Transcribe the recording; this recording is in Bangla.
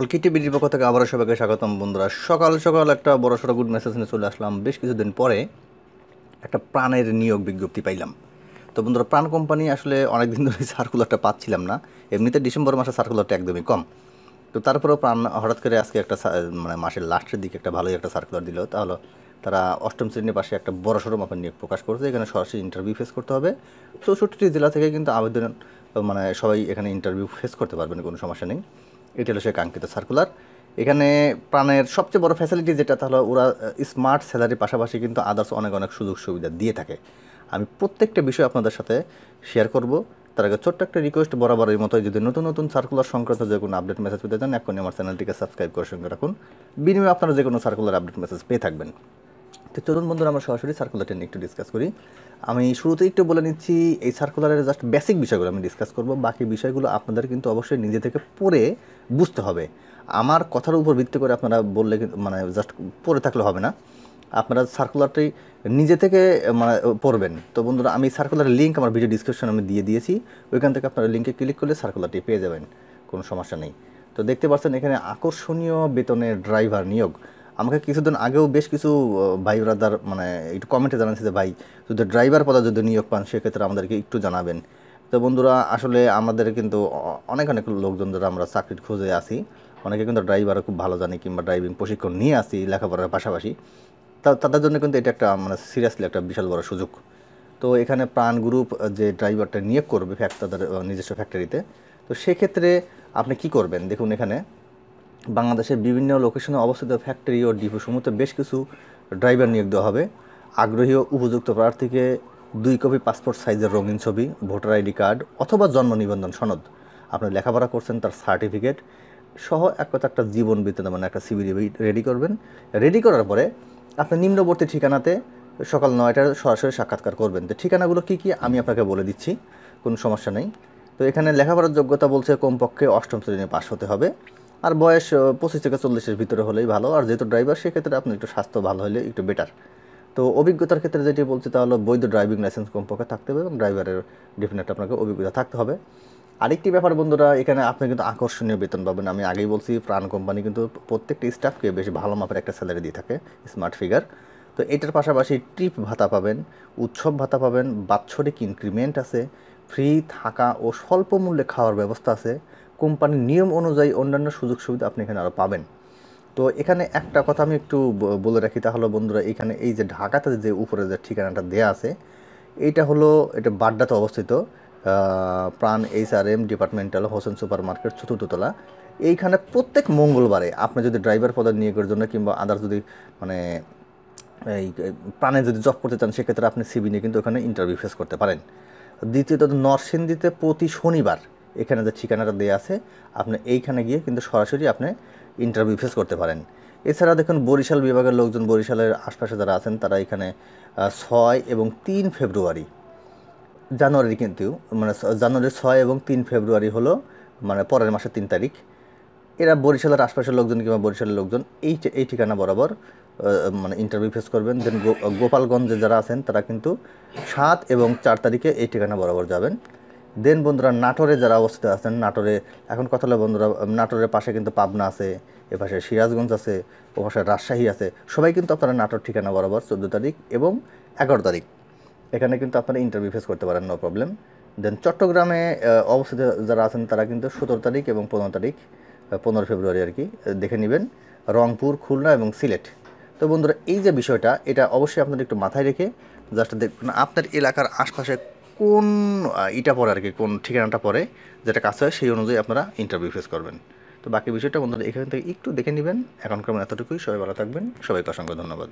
অলকিটি বিডির পক্ষ থেকে আবারও সবাইকে স্বাগতম বন্ধুরা সকাল সকাল একটা বড় সড়ো গুড মেসেজ নিয়ে চলে আসলাম বেশ কিছুদিন পরে একটা প্রাণের নিয়োগ বিজ্ঞপ্তি পাইলাম তো বন্ধুরা প্রাণ কোম্পানি আসলে অনেক দিন ধরে সার্কুলারটা পাচ্ছিলাম না এমনিতে ডিসেম্বর মাসে সার্কুলারটা একদমই কম তো তারপরেও প্রাণ হঠাৎ করে আজকে একটা মানে মাসের লাস্টের দিকে একটা ভালোই একটা সার্কুলার দিল তাহলে তারা অষ্টম শ্রেণীর পাশে একটা বড় সড়ো মাপের নিয়োগ প্রকাশ করছে এখানে সরাসরি ইন্টারভিউ ফেস করতে হবে চৌষট্টি জেলা থেকে কিন্তু আবেদন মানে সবাই এখানে ইন্টারভিউ ফেস করতে পারবেন কোনো সমস্যা নেই এটা হলো সে কাঙ্ক্ষিত সার্কুলার এখানে প্রাণের সবচেয়ে বড় ফ্যাসিলিটি যেটা তাহলে ওরা স্মার্ট স্যালারির পাশাপাশি কিন্তু আদার্স অনেক অনেক সুযোগ সুবিধা দিয়ে থাকে আমি প্রত্যেকটা বিষয় আপনাদের সাথে শেয়ার করব তার আগে ছোট্ট একটা রিকোয়েস্ট বরাবরের মতো যদি নতুন নতুন সার্কুলার সংক্রান্ত যে কোনো আপডেট মেসেজ পেতে চান এখনই আমার চ্যানেলটিকে সাবস্ক্রাইব করে সঙ্গে রাখুন বিনিময়ে আপনারা যে কোনো সার্কুলার আপডেট মেসেজ পেয়ে থাকবেন তো চলুন বন্ধুরা আমরা সরাসরি সার্কুলারটা নিয়ে একটু ডিসকাস করি আমি শুরুতে একটু বলে নিচ্ছি এই সার্কুলারের জাস্ট বেসিক বিষয়গুলো আমি ডিসকাস করব বাকি বিষয়গুলো আপনাদের কিন্তু অবশ্যই নিজে থেকে পড়ে বুঝতে হবে আমার কথার উপর ভিত্তি করে আপনারা বললে মানে জাস্ট পড়ে থাকলে হবে না আপনারা সার্কুলারটি নিজে থেকে মানে পড়বেন তো বন্ধুরা আমি সার্কুলার লিঙ্ক আমার ভিডিও ডিসক্রিপশন আমি দিয়ে দিয়েছি ওইখান থেকে আপনারা লিঙ্কে ক্লিক করলে সার্কুলারটি পেয়ে যাবেন কোনো সমস্যা নেই তো দেখতে পাচ্ছেন এখানে আকর্ষণীয় বেতনের ড্রাইভার নিয়োগ আমাকে কিছুদিন আগেও বেশ কিছু ভাই ব্রাদার মানে একটু কমেন্টে জানাচ্ছে যে ভাই যদি ড্রাইভার পদে যদি নিয়োগ পান সেক্ষেত্রে আমাদেরকে একটু জানাবেন তো বন্ধুরা আসলে আমাদের কিন্তু অনেক অনেক লোকজন যারা আমরা চাকরির খুঁজে আসি অনেকে কিন্তু ড্রাইভারও খুব ভালো জানি কিংবা ড্রাইভিং প্রশিক্ষণ নিয়ে আসি লেখাপড়ার পাশাপাশি তাদের জন্য কিন্তু এটা একটা মানে সিরিয়াসলি একটা বিশাল বড় সুযোগ তো এখানে প্রাণ গ্রুপ যে ড্রাইভারটা নিয়োগ করবে ফ্যাক্ট তাদের নিজস্ব ফ্যাক্টরিতে তো সেক্ষেত্রে আপনি কি করবেন দেখুন এখানে বাংলাদেশের বিভিন্ন লোকেশনে অবস্থিত ফ্যাক্টরি ও ডিপোসমূহতে বেশ কিছু ড্রাইভার নিয়োগ দেওয়া হবে আগ্রহী ও উপযুক্ত প্রার্থীকে দুই কপি পাসপোর্ট সাইজের রঙিন ছবি ভোটার আইডি কার্ড অথবা জন্ম নিবন্ধন সনদ আপনি লেখাপড়া করছেন তার সার্টিফিকেট সহ এক কথা একটা জীবন বৃত্তান্ত মানে একটা সিবি রেডি করবেন রেডি করার পরে আপনি নিম্নবর্তী ঠিকানাতে সকাল নয়টার সরাসরি সাক্ষাৎকার করবেন তো ঠিকানাগুলো কী কী আমি আপনাকে বলে দিচ্ছি কোনো সমস্যা নেই তো এখানে লেখাপড়ার যোগ্যতা বলছে কমপক্ষে অষ্টম শ্রেণী পাশ হতে হবে আর বয়স পঁচিশ থেকে চল্লিশের ভিতরে হলেই ভালো আর যেহেতু ড্রাইভার সেক্ষেত্রে আপনার একটু স্বাস্থ্য ভালো হলে একটু বেটার তো অভিজ্ঞতার ক্ষেত্রে যেটি বলছি তা হলো বৈধ ড্রাইভিং লাইসেন্স কমপক্ষে থাকতে হবে এবং ড্রাইভারের ডেফিনেট আপনাকে অভিজ্ঞতা থাকতে হবে আরেকটি ব্যাপার বন্ধুরা এখানে আপনি কিন্তু আকর্ষণীয় বেতন পাবেন আমি আগেই বলছি প্রাণ কোম্পানি কিন্তু প্রত্যেকটি স্টাফকে বেশ ভালো মাপের একটা স্যালারি দিয়ে থাকে স্মার্ট ফিগার তো এটার পাশাপাশি ট্রিপ ভাতা পাবেন উৎসব ভাতা পাবেন বাৎসরিক ইনক্রিমেন্ট আছে ফ্রি থাকা ও স্বল্প মূল্যে খাওয়ার ব্যবস্থা আছে কোম্পানির নিয়ম অনুযায়ী অন্যান্য সুযোগ সুবিধা আপনি এখানে আরও পাবেন তো এখানে একটা কথা আমি একটু বলে রাখি তাহলে বন্ধুরা এখানে এই যে ঢাকাতে যে উপরে যে ঠিকানাটা দেয়া আছে এইটা হলো এটা বাড্ডাতে অবস্থিত Pran H R M departmental Hossain supermarket চতুর্থতলা এইখানে প্রত্যেক মঙ্গলবারে আপনি যদি ড্রাইভার পদে নিয়োগের জন্য কিংবা আদার যদি মানে এই প্রাণে যদি জব করতে চান সেক্ষেত্রে আপনি সিবি নিয়ে কিন্তু ওখানে ইন্টারভিউ ফেস করতে পারেন দ্বিতীয়ত নরসিংদীতে প্রতি শনিবার এখানে যে ঠিকানাটা দেওয়া আছে আপনি এইখানে গিয়ে কিন্তু সরাসরি আপনি ইন্টারভিউ ফেস করতে পারেন এছাড়া দেখুন বরিশাল বিভাগের লোকজন বরিশালের আশপাশে যারা আছেন তারা এখানে ছয় এবং তিন ফেব্রুয়ারি জানুয়ারি কিন্তু মানে জানুয়ারির ছয় এবং তিন ফেব্রুয়ারি হলো মানে পরের মাসের তিন তারিখ এরা বরিশালের আশপাশের লোকজন কিংবা বরিশালের লোকজন এই এই ঠিকানা বরাবর মানে ইন্টারভিউ ফেস করবেন দেন গোপালগঞ্জে যারা আছেন তারা কিন্তু সাত এবং চার তারিখে এই ঠিকানা বরাবর যাবেন দেন বন্ধুরা নাটোরে যারা অবস্থিত আছেন নাটোরে এখন কথা হলো বন্ধুরা নাটোরের পাশে কিন্তু পাবনা আছে এপাশে সিরাজগঞ্জ আছে ও পাশে রাজশাহী আছে সবাই কিন্তু আপনারা নাটোর ঠিকানা বরাবর চোদ্দো তারিখ এবং এগারো তারিখ এখানে কিন্তু আপনারা ইন্টারভিউ ফেস করতে পারেন নো প্রবলেম দেন চট্টগ্রামে অবস্থিত যারা আছেন তারা কিন্তু সতেরো তারিখ এবং পনেরো তারিখ পনেরো ফেব্রুয়ারি আর কি দেখে নেবেন রংপুর খুলনা এবং সিলেট তো বন্ধুরা এই যে বিষয়টা এটা অবশ্যই আপনারা একটু মাথায় রেখে জাস্ট দেখুন আপনার এলাকার আশপাশে কোন এটা পড়ে আর কি কোন ঠিকানাটা পড়ে যেটা কাজ হয় সেই অনুযায়ী আপনারা ইন্টারভিউ ফেস করবেন তো বাকি বিষয়টা বন্ধুরা এখান থেকে একটু দেখে নেবেন এখনকার এতটুকুই সবাই ভালো থাকবেন সবাইকে অসংখ্য ধন্যবাদ